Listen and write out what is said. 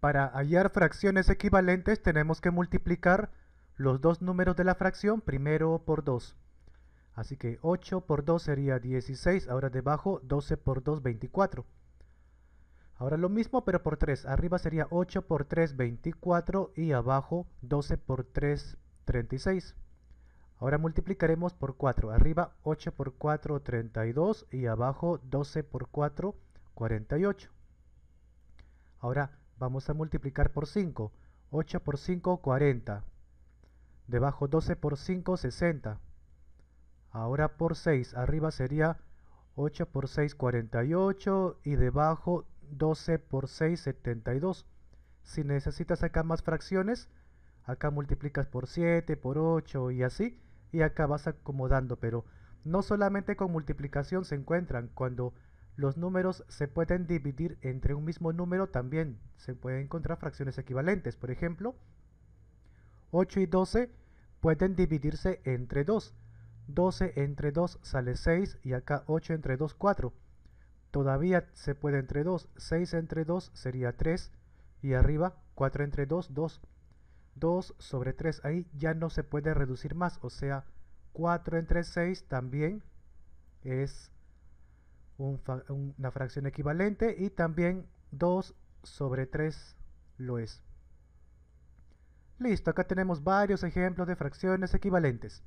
Para hallar fracciones equivalentes tenemos que multiplicar los dos números de la fracción primero por 2. Así que 8 por 2 sería 16, ahora debajo 12 por 2, 24. Ahora lo mismo pero por 3, arriba sería 8 por 3, 24 y abajo 12 por 3, 36. Ahora multiplicaremos por 4, arriba 8 por 4, 32 y abajo 12 por 4, 48. Ahora Vamos a multiplicar por 5. 8 por 5, 40. Debajo 12 por 5, 60. Ahora por 6. Arriba sería 8 por 6, 48. Y debajo 12 por 6, 72. Si necesitas acá más fracciones, acá multiplicas por 7, por 8 y así. Y acá vas acomodando, pero no solamente con multiplicación se encuentran. Cuando los números se pueden dividir entre un mismo número, también se pueden encontrar fracciones equivalentes. Por ejemplo, 8 y 12 pueden dividirse entre 2. 12 entre 2 sale 6 y acá 8 entre 2, 4. Todavía se puede entre 2. 6 entre 2 sería 3 y arriba 4 entre 2, 2. 2 sobre 3, ahí ya no se puede reducir más, o sea, 4 entre 6 también es una fracción equivalente y también 2 sobre 3 lo es. Listo, acá tenemos varios ejemplos de fracciones equivalentes.